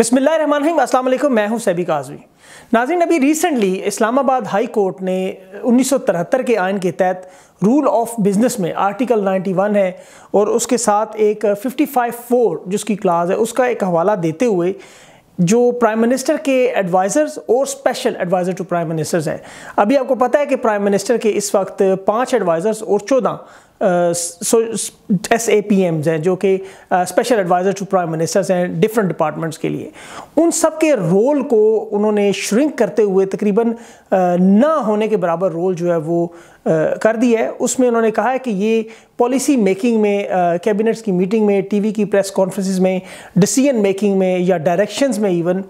अस्सलाम अल्लाम मैं हूं सैबी काजवी नाजिन अभी रिसेंटली इस्लामाबाद हाई कोर्ट ने 1973 के आयन के तहत रूल ऑफ बिज़नेस में आर्टिकल 91 है और उसके साथ एक फाइव फोर जिसकी क्लास है उसका एक हवाला देते हुए जो प्राइम मिनिस्टर के एडवाइज़र्स और special adviser to prime ministers हैं अभी आपको पता है कि प्राइम मिनिस्टर के इस वक्त पांच एडवाइज़र्स और चौदह एस ए पी एम्स हैं जो कि special adviser to prime ministers हैं डिफरेंट डिपार्टमेंट्स के लिए उन सब के रोल को उन्होंने श्रिंक करते हुए तकरीबन uh, ना होने के बराबर रोल जो है वो uh, कर दिया है उसमें उन्होंने कहा है कि ये पॉलिसी मेकिंग में कैबिनेट्स की मीटिंग में टीवी की प्रेस कॉन्फ्रेंस में डिसीजन मेकिंग में या डायरेक्शंस में इवन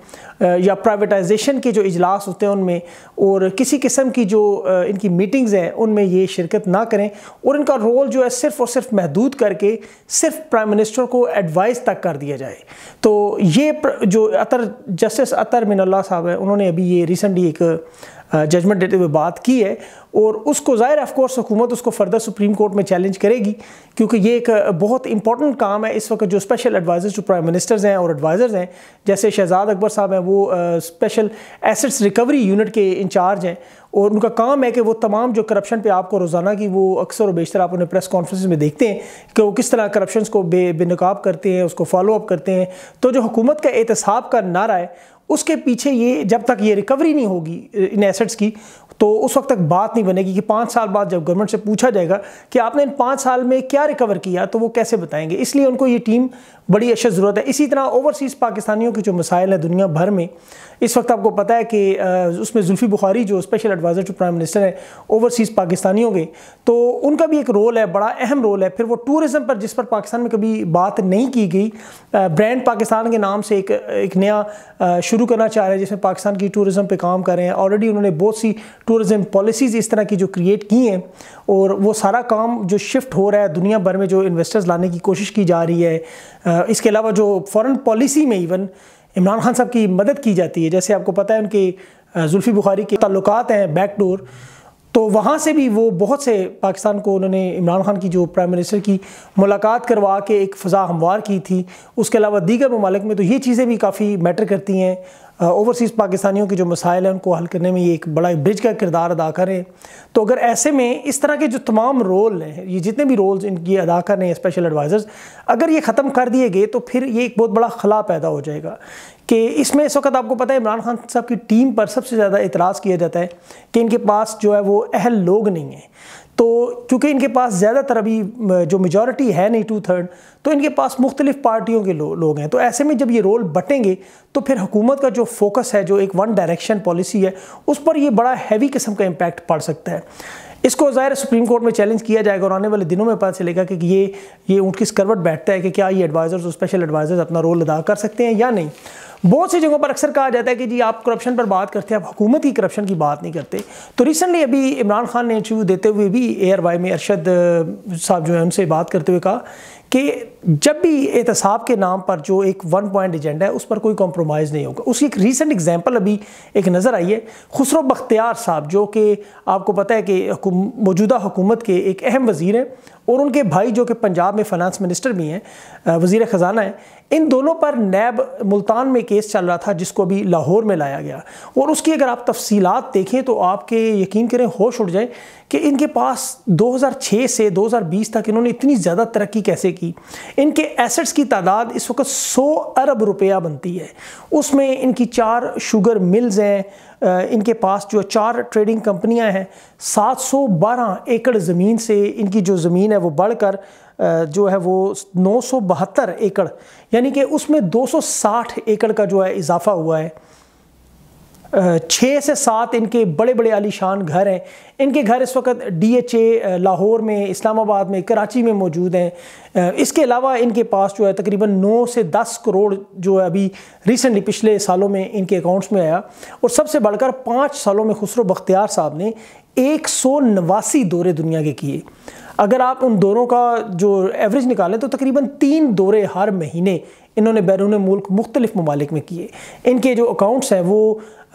या प्राइवेटाइजेशन के जो इजलास होते हैं उनमें और किसी किस्म की जो इनकी मीटिंग्स हैं उनमें ये शिरकत ना करें और इनका रोल जो है सिर्फ़ और सिर्फ महदूद करके सिर्फ प्राइम मिनिस्टर को एडवाइस तक कर दिया जाए तो ये जो अतर जस्टिस अतर मिनल्ला साहब हैं उन्होंने अभी ये रिसेंटली एक जजमेंट देते हुए बात की है और उसको ज़ाहिर ऑफ कोर्स हुकूमत उसको फर्दर सुप्रीम कोर्ट में चैलेंज करेगी क्योंकि ये एक बहुत इंपॉर्टेंट काम है इस वक्त जो स्पेशल एडवाइज़र्स जो प्राइम मिनिस्टर्स हैं और एडवाइज़र्स हैं जैसे शहजाद अकबर साहब हैं वो स्पेशल एसेट्स रिकवरी यूनिट के इंचार्ज हैं और उनका काम है कि वो तमाम जो करप्शन पे आपको रोज़ाना की वो अक्सर और बेशतर आप उन्हें प्रेस कॉन्फ्रेंस में देखते हैं कि वो किस तरह करप्शन को बे बेनकाब करते हैं उसको फॉलोअप करते हैं तो जो हुकूमत का एहतसाब का नारा है उसके पीछे ये जब तक ये रिकवरी नहीं होगी इन एसेट्स की तो उस वक्त तक बात नहीं बनेगी कि पाँच साल बाद जब गवर्नमेंट से पूछा जाएगा कि आपने इन पाँच साल में क्या रिकवर किया तो वो कैसे बताएंगे इसलिए उनको ये टीम बड़ी अशद ज़रूरत है इसी तरह ओवरसीज़ पाकिस्तानियों के जो मसाइल हैं दुनिया भर में इस वक्त आपको पता है कि उसमें जुल्फ़ी बुखारी जो special adviser to prime minister हैं ओवरसीज़ पाकिस्तानियों के तो उनका भी एक रोल है बड़ा अहम रोल है फिर वो टूरिज़म पर जिस पर पाकिस्तान में कभी बात नहीं की गई ब्रांड पाकिस्तान के नाम से एक एक नया शुरू शुरू करना चाह रहे हैं जिसमें पाकिस्तान की टूरिज्म पे काम कर रहे हैं ऑलरेडी उन्होंने बहुत सी टूरिज़्म पॉलिसीज़ इस तरह की जो क्रिएट की हैं और वो सारा काम जो शिफ्ट हो रहा है दुनिया भर में जो इन्वेस्टर्स लाने की कोशिश की जा रही है इसके अलावा जो फॉरन पॉलिसी में इवन इमरान खान साहब की मदद की जाती है जैसे आपको पता है उनके जुल्फ़ी बुखारी के ताल्लुकात हैं बैकडोर तो वहाँ से भी वो बहुत से पाकिस्तान को उन्होंने इमरान खान की जो प्राइम मिनिस्टर की मुलाकात करवा के एक फ़ज़ा हमवार की थी उसके अलावा दीगर ममालिक में तो ये चीज़ें भी काफ़ी मैटर करती हैं ओवरसीज़ पाकिस्तानियों के जो मसाइल हैं उनको हल करने में ये एक बड़ा ब्रिज का किरदार अदा करें तो अगर ऐसे में इस तरह के जो तमाम रोल हैं ये जितने भी रोल्स इनकी अदा कर रहे हैं स्पेशल एडवाइज़र्स अगर ये ख़त्म कर दिए गए तो फिर ये एक बहुत बड़ा खला पैदा हो जाएगा कि इसमें इस वक्त आपको पता है इमरान खान साहब की टीम पर सबसे ज़्यादा इतराज़ किया जाता है कि इनके पास जो है वो अहल लोग नहीं हैं तो चूँकि इनके पास ज़्यादातर अभी जो मेजॉरिटी है नहीं टू थर्ड तो इनके पास मुख्तलिफ़ पार्टियों के लो, लोग हैं तो ऐसे में जब ये रोल बटेंगे तो फिर हुकूमत का जो फोकस है जो एक वन डायरेक्शन पॉलिसी है उस पर ये बड़ा हैवी किस्म का इम्पैक्ट पड़ सकता है इसको ज़ाहिर सुप्रीम कोर्ट में चैलेंज किया जाएगा और आने वाले दिनों में पता चलेगा कि ये ये ऊँट की स्करवट बैठता है कि क्या ये एडवाइज़र्स और स्पेशल एडवाइज़र्स अपना रोल अदा कर सकते हैं या नहीं बहुत सी जगहों पर अक्सर कहा जाता है कि जी आप करप्शन पर बात करते हैं आप हुकूमत की करप्शन की बात नहीं करते तो रिसेंटली अभी इमरान खान ने इंटरव्यू देते हुए भी ए आर वाई में अरशद साहब जो है उनसे बात करते हुए कहा कि जब भी एहतसाब के नाम पर जो एक वन पॉइंट एजेंडा है उस पर कोई कॉम्प्रोमाइज़ नहीं होगा उसकी एक रीसेंट एग्जांपल अभी एक नज़र आई है खुसरो बख्तियार साहब जो कि आपको पता है कि मौजूदा हुकूमत के एक अहम वज़ीर हैं और उनके भाई जो कि पंजाब में फाइनेंस मिनिस्टर भी हैं वजीर ख़जाना हैं इन दोनों पर नैब मुल्तान में केस चल रहा था जिसको अभी लाहौर में लाया गया और उसकी अगर आप तफसीलात देखें तो आपके यकीन करें होश उड़ जाएँ कि इनके पास 2006 से 2020 तक इन्होंने इतनी ज़्यादा तरक्की कैसे की इनके एसेट्स की तादाद इस वक्त 100 अरब रुपया बनती है उसमें इनकी चार शुगर मिल्स हैं इनके पास जो चार ट्रेडिंग कंपनियां हैं 712 एकड़ ज़मीन से इनकी जो ज़मीन है वो बढ़कर जो है वो नौ एकड़ यानी कि उसमें 260 एकड़ का जो है इजाफा हुआ है छः से सात इनके बड़े बड़े आलीशान घर हैं इनके घर इस वक्त डीएचए लाहौर में इस्लामाबाद में कराची में मौजूद हैं इसके अलावा इनके पास जो है तकरीबन नौ से दस करोड़ जो है अभी रिसेंटली पिछले सालों में इनके अकाउंट्स में आया और सबसे बढ़कर पाँच सालों में खुसरो बख्तियार साहब ने एक सौ नवासी दौरे दुनिया के किए अगर आप उन दौरों का जो एवरेज निकालें तो तकरीबन तीन दौरे हर महीने इन्होंने बैरून मुल्क मुख्तलिफ ममालिक में किए इनके जो अकाउंट्स हैं वो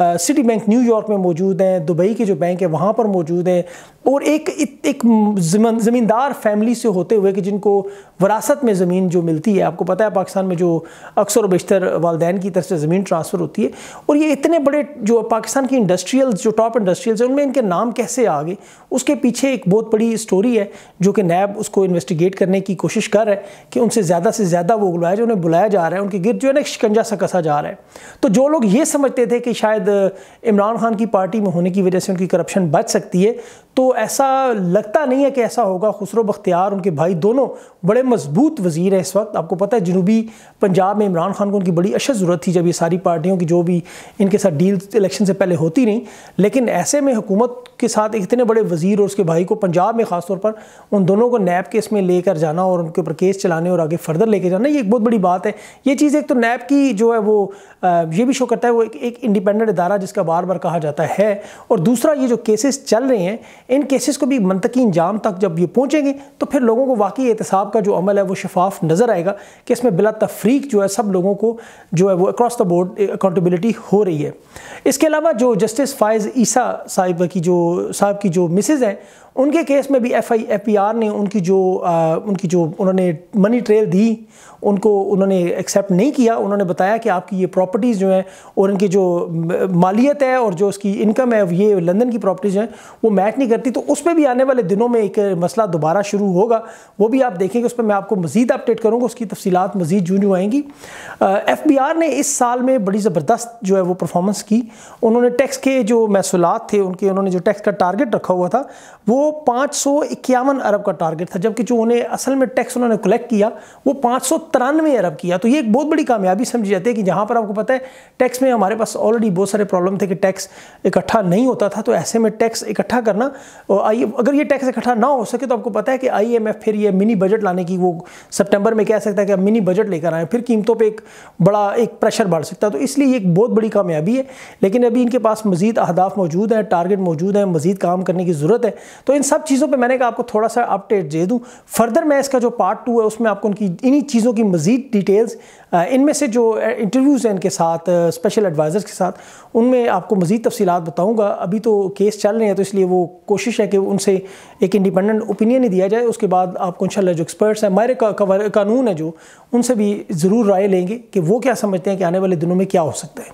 सिटी बैंक न्यूयॉर्क में मौजूद हैं दुबई के जो बैंक है वहाँ पर मौजूद हैं और एक एक ज़मींदार फैमिली से होते हुए कि जिनको वरासत में ज़मीन जो मिलती है आपको पता है पाकिस्तान में जो अक्सर बेशतर वालदेन की तरफ से ज़मीन ट्रांसफ़र होती है और ये इतने बड़े जो पाकिस्तान की इंडस्ट्रियल जो टॉप इंडस्ट्रियल्स हैं उनमें इनके नाम कैसे आ गए उसके पीछे एक बहुत बड़ी स्टोरी है जो कि नैब उसको इन्वेस्टिगेट करने की कोशिश कर रहा है कि उनसे ज़्यादा से ज़्यादा वो बुलाया जो उन्हें बुलाया जा रहा है उनके गिरद जो है ना शिकंजा सा कसा जा रहा है तो जो लोग ये समझते थे कि शायद शायद इमरान खान की पार्टी में होने की वजह से उनकी करप्शन बच सकती है तो ऐसा लगता नहीं है कि ऐसा होगा खुसरो बख्तियार उनके भाई दोनों बड़े मजबूत वजीर हैं इस वक्त आपको पता है जनूबी पंजाब में इमरान खान को उनकी बड़ी अशद ज़रूरत थी जब ये सारी पार्टियों की जो भी इनके साथ डील इलेक्शन से पहले होती नहीं लेकिन ऐसे में हुकूमत के साथ इतने बड़े वजीर और उसके भाई को पंजाब में ख़ासतौर पर उन दोनों को नैब केस में लेकर जाना और उनके ऊपर केस चलाने और आगे फर्दर लेके जाना ये एक बहुत बड़ी बात है ये चीज़ एक तो नैब की जो है वो ये भी शो करता है वो एक इंडिपेंडेंट इदारा जिसका बार बार कहा जाता है और दूसरा ये जो केसेस चल रहे हैं इन केसेस को भी मनतकी इंजाम तक जब ये पहुँचेंगे तो फिर लोगों को वाकई एहतसाब का जो अमल है वो शफाफ नज़र आएगा कि इसमें बिला तफरीक जो है सब लोगों को जो है वो अक्रॉस द बोर्ड अकाउंटेबिलिटी हो रही है इसके अलावा जो जस्टिस फायज़ ईसा साहिब की जो साहब की जो मिसेज़ हैं उनके केस में भी एफ आई एफ आर ने उनकी जो आ, उनकी जो उन्होंने मनी ट्रेल दी उनको उन्होंने एक्सेप्ट नहीं किया उन्होंने बताया कि आपकी ये प्रॉपर्टीज़ जो हैं और इनकी जो मालियत है और जो उसकी इनकम है ये लंदन की प्रॉपर्टीज़ हैं वो मैच नहीं करती तो उस पर भी आने वाले दिनों में एक मसला दोबारा शुरू होगा वो भी आप देखेंगे उस पर मैं आपको मज़ीद अपडेट करूँगा उसकी तफसीत मज़ीद जूँ जूँ आएँगी एफ बी आर ने इस साल में बड़ी ज़बरदस्त जो है वो परफॉर्मेंस की उन्होंने टैक्स के जो महसूलत थे उनके उन्होंने जो टैक्स का टारगेट रखा हुआ था वो पाँच अरब का टारगेट था जबकि जो उन्हें असल में टैक्स उन्होंने कलेक्ट किया वो पाँच अरब किया तो ये एक बहुत बड़ी कामयाबी समझी जाती है कि जहाँ पर आपको पता है टैक्स में हमारे पास ऑलरेडी बहुत सारे प्रॉब्लम थे कि टैक्स इकट्ठा नहीं होता था तो ऐसे में टैक्स इकट्ठा करना आई अगर ये टैक्स इकट्ठा ना हो सके तो आपको पता है कि आई फिर ये मिनी बजट लाने की वो सितंबर में कह सकता है कि आप मिनी बजट लेकर आए फिर कीमतों पर एक बड़ा एक प्रेशर बढ़ सकता है तो इसलिए एक बहुत बड़ी कामयाबी है लेकिन अभी इनके पास मजीद अहदाफ मौजूद हैं टारगेट मौजूद हैं मजीद काम करने की ज़रूरत है तो तो इन सब चीज़ों पर मैंने कहा आपको थोड़ा सा अपडेट दे दूँ फर्दर मैं इसका जो पार्ट टू है उसमें आपको उनकी इन्हीं चीज़ों की मज़ीद डिटेल्स इनमें से जो इंटरव्यूज़ हैं इनके साथ स्पेशल एडवाइज़र्स के साथ उनमें आपको मज़ीद तफसीत बताऊँगा अभी तो केस चल रहे हैं तो इसलिए वो कोशिश है कि उनसे एक इंडिपेंडेंट ओपिनियन ही दिया जाए उसके बाद आपको इंशाल्लाह जो एक्सपर्ट्स हैं मायरे कानून है जो उनसे भी ज़रूर राय लेंगे कि वो क्या समझते हैं कि आने वाले दिनों में क्या हो सकता है